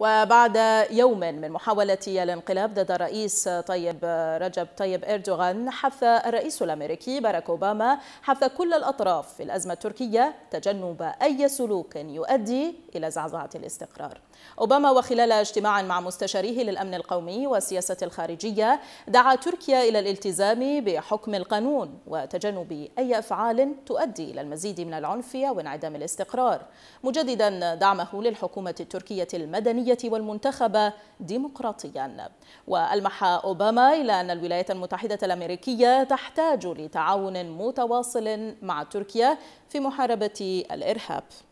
وبعد يوم من محاولة الانقلاب ضد الرئيس طيب رجب طيب إردوغان حث الرئيس الأمريكي باراك أوباما حث كل الأطراف في الأزمة التركية تجنب أي سلوك يؤدي إلى زعزعة الاستقرار أوباما وخلال اجتماع مع مستشاريه للأمن القومي والسياسة الخارجية دعا تركيا إلى الالتزام بحكم القانون وتجنب أي أفعال تؤدي إلى المزيد من العنف وانعدام الاستقرار مجددا دعمه للحكومة التركية المدنية الوطنية والمنتخبة ديمقراطيا وألمح أوباما إلى أن الولايات المتحدة الأمريكية تحتاج لتعاون متواصل مع تركيا في محاربة الإرهاب